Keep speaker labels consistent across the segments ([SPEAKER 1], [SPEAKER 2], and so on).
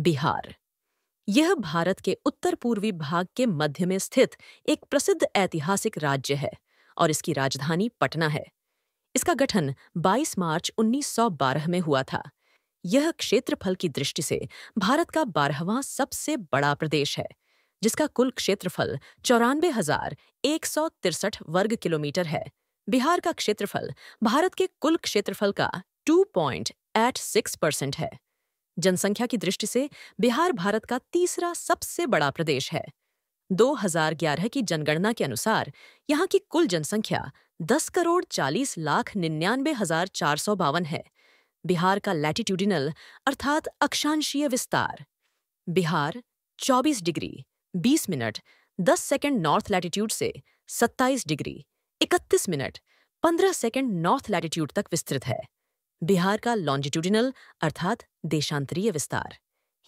[SPEAKER 1] बिहार यह भारत के उत्तर पूर्वी भाग के मध्य में स्थित एक प्रसिद्ध ऐतिहासिक राज्य है और इसकी राजधानी पटना है इसका गठन 22 मार्च 1912 में हुआ था यह क्षेत्रफल की दृष्टि से भारत का बारहवां सबसे बड़ा प्रदेश है जिसका कुल क्षेत्रफल चौरानबे हजार एक सौ तिरसठ वर्ग किलोमीटर है बिहार का क्षेत्रफल भारत के कुल क्षेत्रफल का 2.86 परसेंट है जनसंख्या की दृष्टि से बिहार भारत का तीसरा सबसे बड़ा प्रदेश है 2011 की जनगणना के अनुसार यहाँ की कुल जनसंख्या 10 करोड़ 40 लाख निन्यानवे हजार चार सौ बावन है बिहार का लैटिट्यूडिनल अर्थात अक्षांशीय विस्तार Bihar 24 degree 20 minute 10 second north latitude से 27 degree 31 minute 15 second north latitude तक विस्तृत है बिहार का लॉन्जिट्यूडिनल अर्थात देशांतरीय विस्तार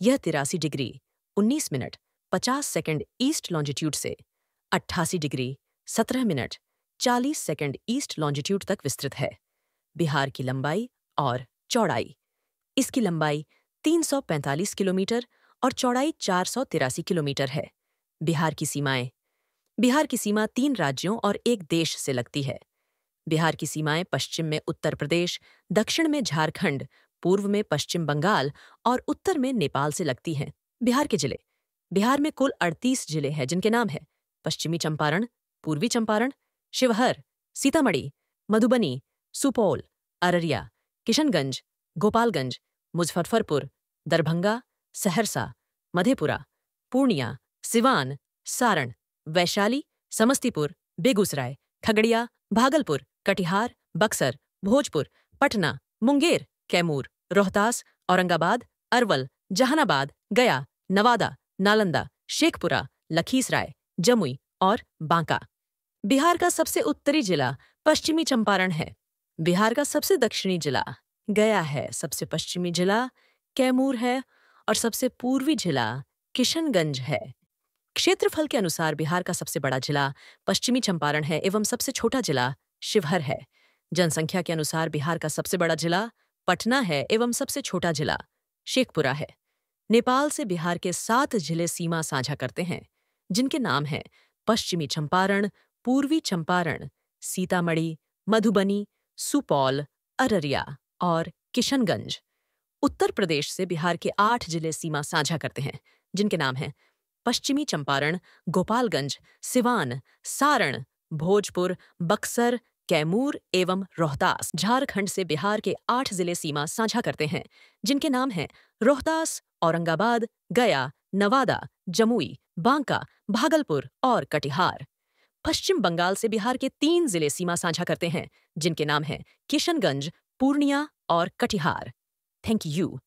[SPEAKER 1] यह तिरासी degree 19 minute 50 second east longitude से 88 degree 17 minute 40 second east longitude तक विस्तृत है बिहार की लंबाई और चौड़ाई इसकी लंबाई 345 किलोमीटर और चौड़ाई चार किलोमीटर है बिहार की सीमाएं बिहार की सीमा तीन राज्यों और एक देश से लगती है बिहार की सीमाएं पश्चिम में उत्तर प्रदेश दक्षिण में झारखंड पूर्व में पश्चिम बंगाल और उत्तर में नेपाल से लगती हैं बिहार के जिले बिहार में कुल 38 जिले हैं जिनके नाम है पश्चिमी चंपारण पूर्वी चंपारण शिवहर सीतामढ़ी मधुबनी सुपौल अररिया किशनगंज गोपालगंज मुजफ्फरपुर दरभंगा सहरसा मधेपुरा पूर्णिया सिवान सारण वैशाली समस्तीपुर बेगूसराय खगड़िया भागलपुर कटिहार बक्सर भोजपुर पटना मुंगेर कैमूर रोहतास औरंगाबाद अरवल जहानाबाद गया नवादा नालंदा शेखपुरा लखीसराय जमुई और बांका बिहार का सबसे उत्तरी जिला पश्चिमी चंपारण है बिहार का सबसे दक्षिणी जिला गया है सबसे पश्चिमी जिला कैमूर है और सबसे पूर्वी जिला किशनगंज है क्षेत्रफल के अनुसार बिहार का सबसे बड़ा जिला पश्चिमी चंपारण है एवं सबसे छोटा जिला शिवहर है जनसंख्या के अनुसार बिहार का सबसे बड़ा जिला पटना है एवं सबसे छोटा जिला शेखपुरा है नेपाल से बिहार के सात जिले सीमा साझा करते हैं जिनके नाम हैं पश्चिमी चंपारण पूर्वी चंपारण सीतामढ़ी मधुबनी सुपौल अररिया और किशनगंज उत्तर प्रदेश से बिहार के आठ जिले सीमा साझा करते हैं जिनके नाम हैं पश्चिमी चंपारण गोपालगंज सिवान सारण भोजपुर बक्सर कैमूर एवं रोहतास झारखंड से बिहार के आठ जिले सीमा साझा करते हैं जिनके नाम हैं रोहतास औरंगाबाद गया नवादा जमुई बांका भागलपुर और कटिहार पश्चिम बंगाल से बिहार के तीन जिले सीमा साझा करते हैं जिनके नाम हैं किशनगंज पूर्णिया और कटिहार थैंक यू